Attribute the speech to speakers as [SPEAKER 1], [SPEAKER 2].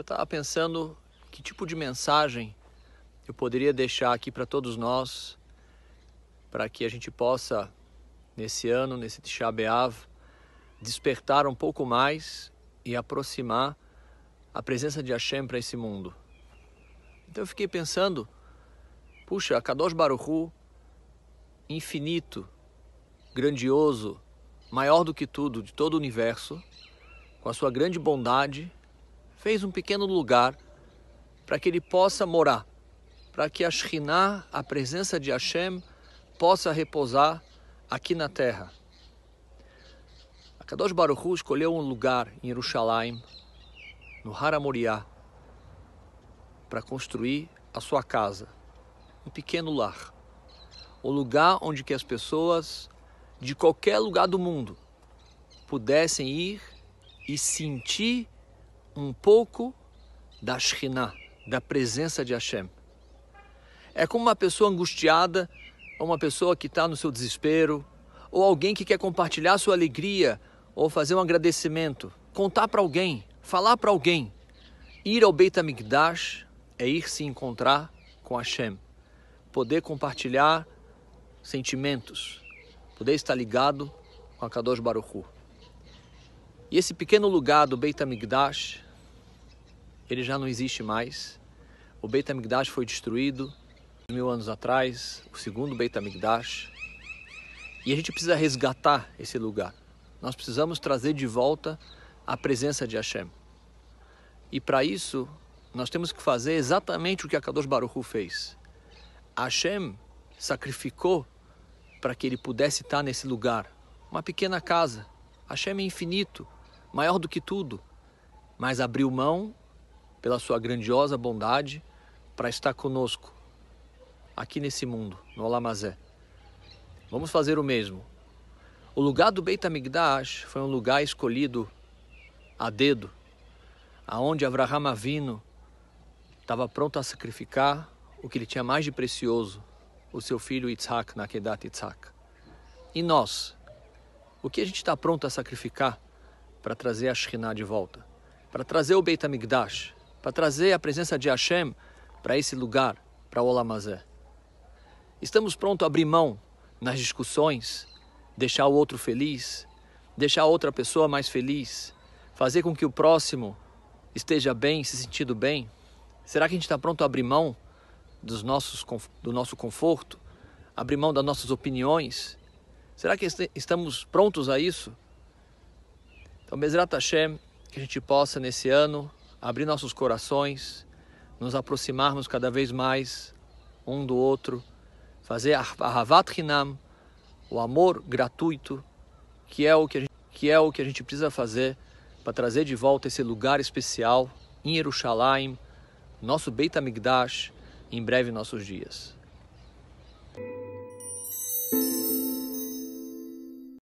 [SPEAKER 1] eu estava pensando que tipo de mensagem eu poderia deixar aqui para todos nós, para que a gente possa, nesse ano, nesse Tisha B'Av, despertar um pouco mais e aproximar a presença de Hashem para esse mundo. Então eu fiquei pensando, puxa, a Kadosh Baruchu, infinito, grandioso, maior do que tudo, de todo o universo, com a sua grande bondade, fez um pequeno lugar para que ele possa morar, para que a Shekhinah, a presença de Hashem, possa repousar aqui na terra. A Kadosh Baruch Hu escolheu um lugar em Jerusalém, no Haramoriá, para construir a sua casa, um pequeno lar, um lugar onde que as pessoas de qualquer lugar do mundo pudessem ir e sentir um pouco da Shekhinah, da presença de Hashem. É como uma pessoa angustiada, ou uma pessoa que está no seu desespero, ou alguém que quer compartilhar sua alegria, ou fazer um agradecimento, contar para alguém, falar para alguém. Ir ao Beit HaMikdash é ir se encontrar com Hashem, poder compartilhar sentimentos, poder estar ligado com a Kadosh Baruch Hu. E esse pequeno lugar do Beit HaMikdash ele já não existe mais. O Beit HaMikdash foi destruído mil anos atrás, o segundo Beit HaMikdash. E a gente precisa resgatar esse lugar. Nós precisamos trazer de volta a presença de Hashem. E para isso, nós temos que fazer exatamente o que a Kadosh Baruch Hu fez. Hashem sacrificou para que ele pudesse estar nesse lugar. Uma pequena casa. Hashem é infinito, maior do que tudo. Mas abriu mão pela sua grandiosa bondade para estar conosco aqui nesse mundo, no Alamazé. Vamos fazer o mesmo. O lugar do Beit Amigdash foi um lugar escolhido a dedo, aonde Avraham Avino estava pronto a sacrificar o que ele tinha mais de precioso, o seu filho na kedat Yitzhak. E nós? O que a gente está pronto a sacrificar para trazer a Shekhinah de volta? Para trazer o Beit Amigdash? para trazer a presença de Hashem para esse lugar, para Olamazé. Estamos prontos a abrir mão nas discussões, deixar o outro feliz, deixar a outra pessoa mais feliz, fazer com que o próximo esteja bem, se sentindo bem? Será que a gente está pronto a abrir mão dos nossos, do nosso conforto, abrir mão das nossas opiniões? Será que estamos prontos a isso? Então, Bezerra Hashem, que a gente possa nesse ano abrir nossos corações, nos aproximarmos cada vez mais um do outro, fazer a Havat Hinam, o amor gratuito, que é o que a gente, que é o que a gente precisa fazer para trazer de volta esse lugar especial em Jerusalém, nosso Beit HaMikdash, em breve nossos dias.